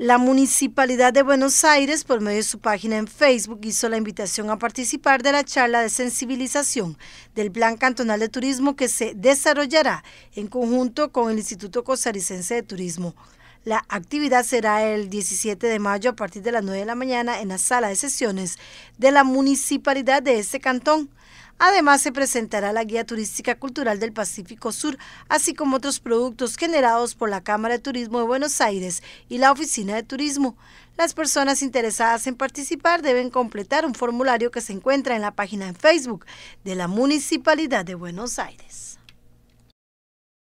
La Municipalidad de Buenos Aires, por medio de su página en Facebook, hizo la invitación a participar de la charla de sensibilización del Plan Cantonal de Turismo que se desarrollará en conjunto con el Instituto Costarricense de Turismo. La actividad será el 17 de mayo a partir de las 9 de la mañana en la sala de sesiones de la Municipalidad de este cantón. Además, se presentará la Guía Turística Cultural del Pacífico Sur, así como otros productos generados por la Cámara de Turismo de Buenos Aires y la Oficina de Turismo. Las personas interesadas en participar deben completar un formulario que se encuentra en la página en Facebook de la Municipalidad de Buenos Aires.